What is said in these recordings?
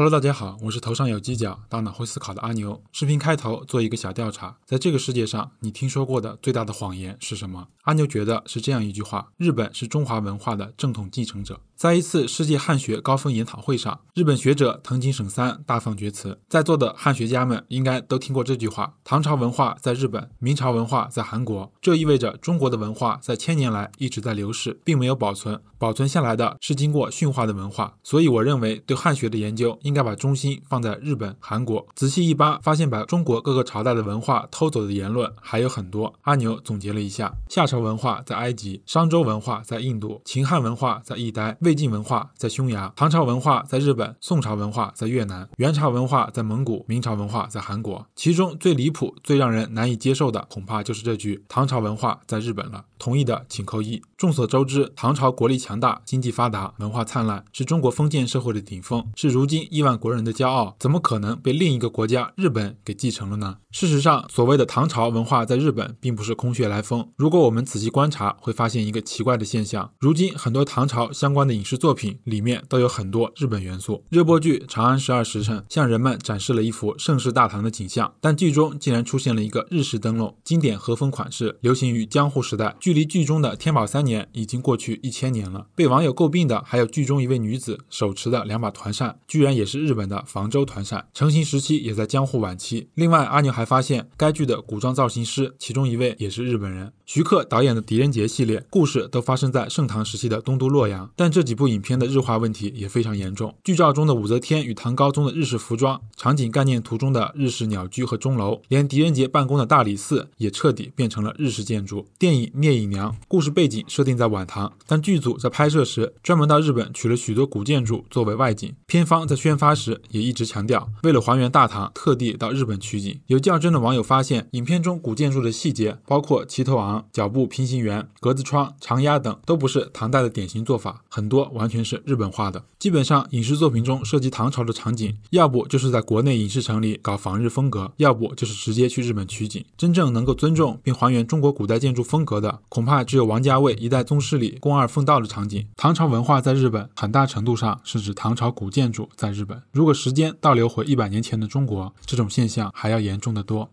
Hello，大家好，我是头上有犄角、大脑会思考的阿牛。视频开头做一个小调查，在这个世界上，你听说过的最大的谎言是什么？阿牛觉得是这样一句话：日本是中华文化的正统继承者。在一次世界汉学高峰研讨会上，日本学者藤井省三大放厥词。在座的汉学家们应该都听过这句话：唐朝文化在日本，明朝文化在韩国。这意味着中国的文化在千年来一直在流逝，并没有保存。保存下来的是经过驯化的文化。所以，我认为对汉学的研究应该把中心放在日本、韩国。仔细一扒，发现把中国各个朝代的文化偷走的言论还有很多。阿牛总结了一下：夏朝文化在埃及，商周文化在印度，秦汉文化在一呆。魏晋文化在匈牙，唐朝文化在日本，宋朝文化在越南，元朝文化在蒙古，明朝文化在韩国。其中最离谱、最让人难以接受的，恐怕就是这句“唐朝文化在日本”了。同意的请扣一。众所周知，唐朝国力强大，经济发达，文化灿烂，是中国封建社会的顶峰，是如今亿万国人的骄傲，怎么可能被另一个国家日本给继承了呢？事实上，所谓的唐朝文化在日本并不是空穴来风。如果我们仔细观察，会发现一个奇怪的现象：如今很多唐朝相关的影视作品里面都有很多日本元素。热播剧《长安十二时辰》向人们展示了一幅盛世大唐的景象，但剧中竟然出现了一个日式灯笼，经典和风款式，流行于江户时代。距离剧中的天宝三年已经过去一千年了。被网友诟病的还有剧中一位女子手持的两把团扇，居然也是日本的房州团扇，成型时期也在江户晚期。另外，阿牛还发现该剧的古装造型师其中一位也是日本人。徐克导演的《狄仁杰》系列故事都发生在盛唐时期的东都洛阳，但这几部影片的日化问题也非常严重。剧照中的武则天与唐高宗的日式服装，场景概念图中的日式鸟居和钟楼，连狄仁杰办公的大理寺也彻底变成了日式建筑。电影《聂李娘故事背景设定在晚唐，但剧组在拍摄时专门到日本取了许多古建筑作为外景。片方在宣发时也一直强调，为了还原大唐，特地到日本取景。有较真的网友发现，影片中古建筑的细节，包括齐头昂、脚步平行圆、格子窗、长压等，都不是唐代的典型做法，很多完全是日本化的。基本上，影视作品中涉及唐朝的场景，要不就是在国内影视城里搞仿日风格，要不就是直接去日本取景。真正能够尊重并还原中国古代建筑风格的。恐怕只有王家卫一代宗师里宫二奉道的场景。唐朝文化在日本很大程度上是指唐朝古建筑在日本。如果时间倒流回一百年前的中国，这种现象还要严重得多。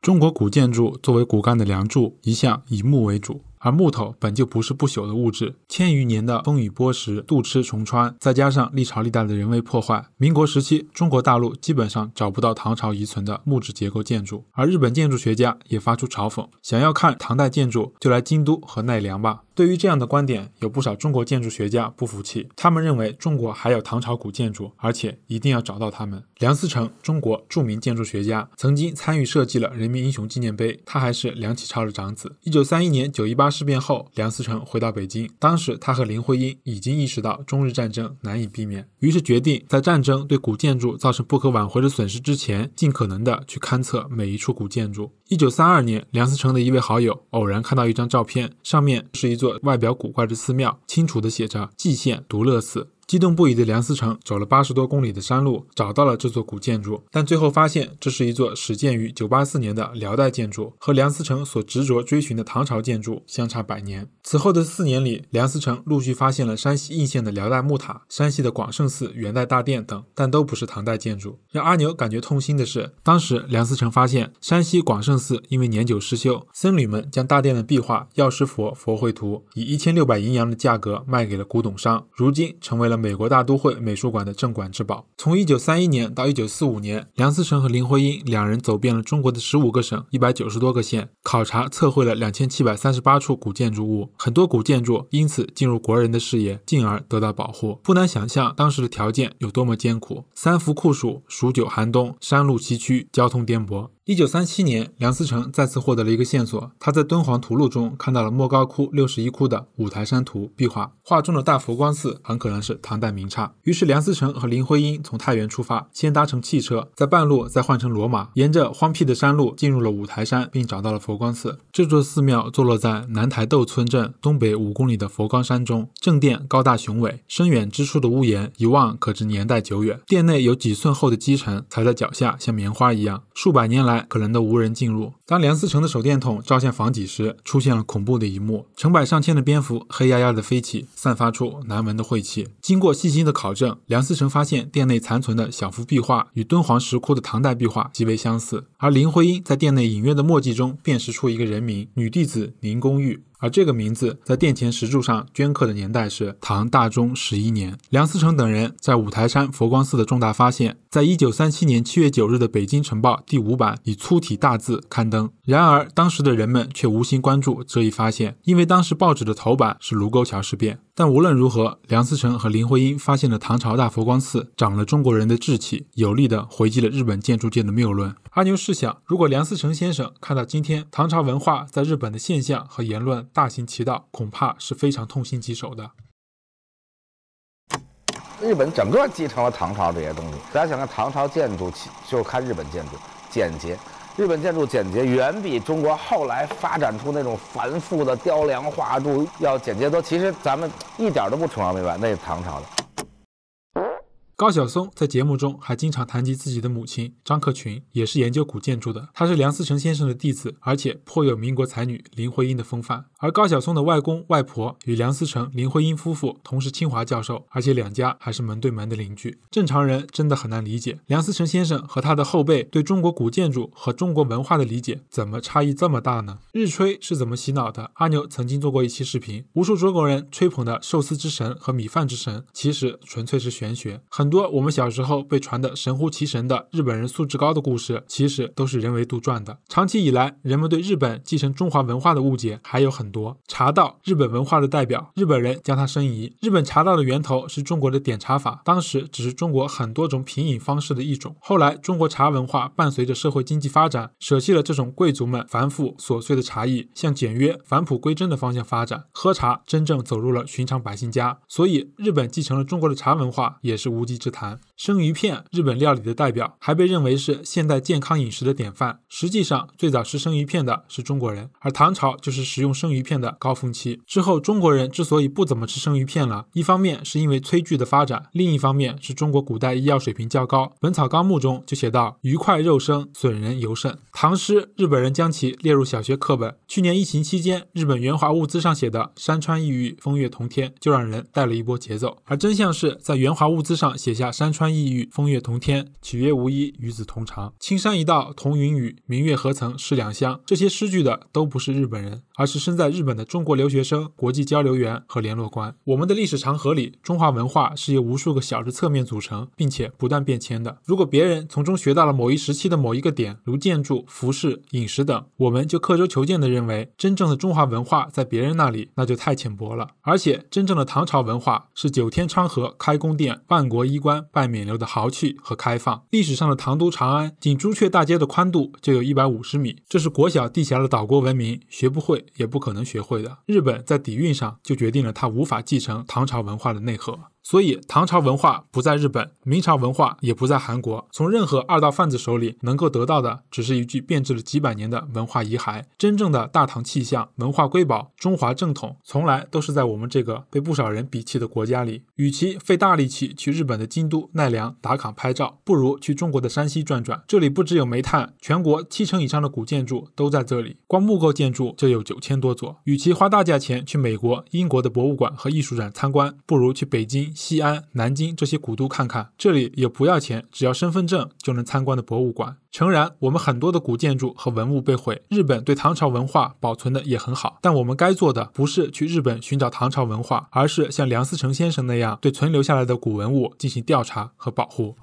中国古建筑作为骨干的梁柱，一向以木为主。而木头本就不是不朽的物质，千余年的风雨剥蚀、渡吃重穿，再加上历朝历代的人为破坏，民国时期中国大陆基本上找不到唐朝遗存的木质结构建筑。而日本建筑学家也发出嘲讽：“想要看唐代建筑，就来京都和奈良吧。”对于这样的观点，有不少中国建筑学家不服气。他们认为中国还有唐朝古建筑，而且一定要找到他们。梁思成，中国著名建筑学家，曾经参与设计了人民英雄纪念碑。他还是梁启超的长子。一九三一年九一八。事变后，梁思成回到北京。当时他和林徽因已经意识到中日战争难以避免，于是决定在战争对古建筑造成不可挽回的损失之前，尽可能的去勘测每一处古建筑。一九三二年，梁思成的一位好友偶然看到一张照片，上面是一座外表古怪的寺庙，清楚的写着“蓟县独乐寺”。激动不已的梁思成走了八十多公里的山路，找到了这座古建筑，但最后发现这是一座始建于九八四年的辽代建筑，和梁思成所执着追寻的唐朝建筑相差百年。此后的四年里，梁思成陆续发现了山西应县的辽代木塔、山西的广胜寺元代大殿等，但都不是唐代建筑。让阿牛感觉痛心的是，当时梁思成发现山西广胜寺因为年久失修，僧侣们将大殿的壁画药师佛佛绘图以一千六百银洋的价格卖给了古董商，如今成为了。美国大都会美术馆的镇馆之宝。从一九三一年到一九四五年，梁思成和林徽因两人走遍了中国的十五个省、一百九十多个县，考察测绘了两千七百三十八处古建筑物，很多古建筑因此进入国人的视野，进而得到保护。不难想象，当时的条件有多么艰苦：三伏酷暑，数九寒冬，山路崎岖，交通颠簸。一九三七年，梁思成再次获得了一个线索。他在《敦煌图录》中看到了莫高窟六十一窟的五台山图壁画，画中的大佛光寺很可能是唐代名刹。于是，梁思成和林徽因从太原出发，先搭乘汽车，在半路再换成骡马，沿着荒僻的山路进入了五台山，并找到了佛光寺。这座寺庙坐落在南台窦村镇东北五公里的佛光山中，正殿高大雄伟，深远之处的屋檐一望可知年代久远。殿内有几寸厚的积尘，踩在脚下像棉花一样。数百年来，可能的无人进入。当梁思成的手电筒照向房脊时，出现了恐怖的一幕：成百上千的蝙蝠黑压压的飞起，散发出难闻的晦气。经过细心的考证，梁思成发现殿内残存的小幅壁画与敦煌石窟的唐代壁画极为相似，而林徽因在殿内隐约的墨迹中辨识出一个人名——女弟子林公玉。而这个名字在殿前石柱上镌刻的年代是唐大中十一年。梁思成等人在五台山佛光寺的重大发现，在1937年7月9日的《北京晨报》第五版以粗体大字刊登。然而，当时的人们却无心关注这一发现，因为当时报纸的头版是卢沟桥事变。但无论如何，梁思成和林徽因发现了唐朝大佛光寺，长了中国人的志气，有力的回击了日本建筑界的谬论。阿牛试想，如果梁思成先生看到今天唐朝文化在日本的现象和言论大行其道，恐怕是非常痛心疾首的。日本整个继承了唐朝这些东西？大家想看唐朝建筑，就看日本建筑，简洁。日本建筑简洁，远比中国后来发展出那种繁复的雕梁画柱要简洁多。其实咱们一点都不崇洋媚外，那是唐朝的。高晓松在节目中还经常谈及自己的母亲张克群，也是研究古建筑的。他是梁思成先生的弟子，而且颇有民国才女林徽因的风范。而高晓松的外公外婆与梁思成、林徽因夫妇同是清华教授，而且两家还是门对门的邻居。正常人真的很难理解梁思成先生和他的后辈对中国古建筑和中国文化的理解怎么差异这么大呢？日吹是怎么洗脑的？阿牛曾经做过一期视频，无数中国人吹捧的寿司之神和米饭之神，其实纯粹是玄学。很。多我们小时候被传的神乎其神的日本人素质高的故事，其实都是人为杜撰的。长期以来，人们对日本继承中华文化的误解还有很多。茶道，日本文化的代表，日本人将它申遗。日本茶道的源头是中国的点茶法，当时只是中国很多种品饮方式的一种。后来，中国茶文化伴随着社会经济发展，舍弃了这种贵族们繁复琐碎的茶艺，向简约返璞归真的方向发展，喝茶真正走入了寻常百姓家。所以，日本继承了中国的茶文化，也是无稽。之谈。生鱼片，日本料理的代表，还被认为是现代健康饮食的典范。实际上，最早吃生鱼片的是中国人，而唐朝就是食用生鱼片的高峰期。之后，中国人之所以不怎么吃生鱼片了，一方面是因为炊具的发展，另一方面是中国古代医药水平较高，《本草纲目》中就写到：“鱼快肉生，损人尤甚。”唐诗日本人将其列入小学课本。去年疫情期间，日本援华物资上写的“山川异域，风月同天”，就让人带了一波节奏。而真相是在元华物资上写下“山川”。异域风月同天，岂曰无衣与子同裳。青山一道同云雨，明月何曾是两乡。这些诗句的都不是日本人，而是生在日本的中国留学生、国际交流员和联络官。我们的历史长河里，中华文化是由无数个小的侧面组成，并且不断变迁的。如果别人从中学到了某一时期的某一个点，如建筑、服饰、饮食等，我们就刻舟求剑的认为真正的中华文化在别人那里，那就太浅薄了。而且，真正的唐朝文化是九天昌河开宫殿，万国衣冠拜冕。流的豪气和开放。历史上的唐都长安，仅朱雀大街的宽度就有一百五十米，这是国小地狭的岛国文明学不会也不可能学会的。日本在底蕴上就决定了它无法继承唐朝文化的内核。所以唐朝文化不在日本，明朝文化也不在韩国。从任何二道贩子手里能够得到的，只是一具变质了几百年的文化遗骸。真正的大唐气象、文化瑰宝、中华正统，从来都是在我们这个被不少人鄙弃的国家里。与其费大力气去日本的京都、奈良打卡拍照，不如去中国的山西转转。这里不只有煤炭，全国七成以上的古建筑都在这里，光木构建筑就有九千多座。与其花大价钱去美国、英国的博物馆和艺术展参观，不如去北京。西安、南京这些古都看看，这里也不要钱，只要身份证就能参观的博物馆。诚然，我们很多的古建筑和文物被毁，日本对唐朝文化保存的也很好，但我们该做的不是去日本寻找唐朝文化，而是像梁思成先生那样，对存留下来的古文物进行调查和保护。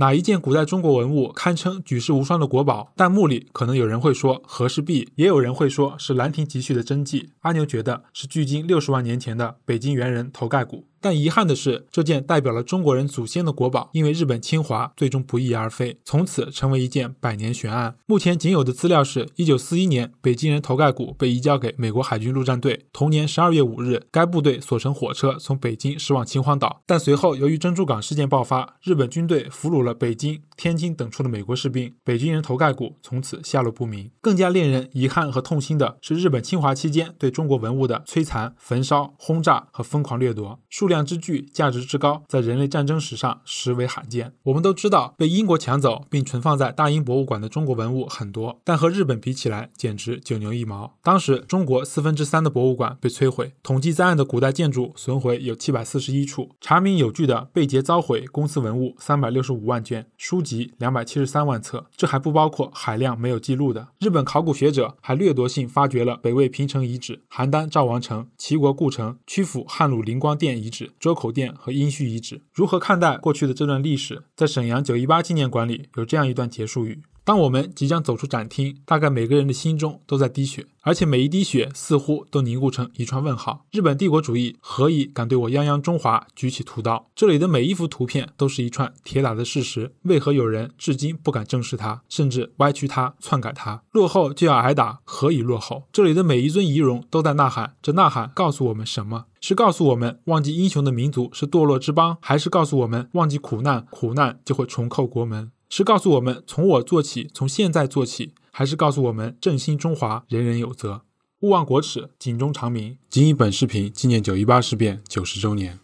哪一件古代中国文物堪称举世无双的国宝？弹幕里可能有人会说和氏璧，也有人会说是《兰亭集序》的真迹。阿牛觉得是距今六十万年前的北京猿人头盖骨。但遗憾的是，这件代表了中国人祖先的国宝，因为日本侵华，最终不翼而飞，从此成为一件百年悬案。目前仅有的资料是，一九四一年，北京人头盖骨被移交给美国海军陆战队，同年十二月五日，该部队所乘火车从北京驶往秦皇岛。但随后由于珍珠港事件爆发，日本军队俘虏了北京、天津等处的美国士兵，北京人头盖骨从此下落不明。更加令人遗憾和痛心的是，日本侵华期间对中国文物的摧残、焚烧、轰炸和疯狂掠夺。数。量之巨，价值之高，在人类战争史上实为罕见。我们都知道，被英国抢走并存放在大英博物馆的中国文物很多，但和日本比起来，简直九牛一毛。当时，中国四分之三的博物馆被摧毁，统计在案的古代建筑损毁有七百四十一处，查明有据的被劫遭毁公司文物三百六十五万卷，书籍两百七十三万册，这还不包括海量没有记录的。日本考古学者还掠夺性发掘了北魏平城遗址、邯郸赵王城、齐国故城、曲阜汉鲁灵光殿遗址。周口店和殷墟遗址，如何看待过去的这段历史？在沈阳九一八纪念馆里，有这样一段结束语。当我们即将走出展厅，大概每个人的心中都在滴血，而且每一滴血似乎都凝固成一串问号。日本帝国主义何以敢对我泱泱中华举起屠刀？这里的每一幅图片都是一串铁打的事实，为何有人至今不敢正视它，甚至歪曲它、篡改它？落后就要挨打，何以落后？这里的每一尊遗容都在呐喊，这呐喊告诉我们什么？是告诉我们忘记英雄的民族是堕落之邦，还是告诉我们忘记苦难，苦难就会重扣国门？是告诉我们从我做起，从现在做起，还是告诉我们振兴中华，人人有责？勿忘国耻，警钟长鸣。仅以本视频纪念九一八事变九十周年。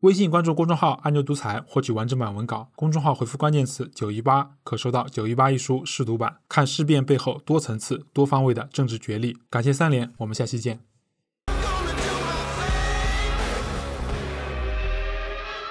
微信关注公众号“按钮独裁”，获取完整版文稿。公众号回复关键词“九一八”，可收到《九一八》一书试读版，看事变背后多层次、多方位的政治角力。感谢三连，我们下期见。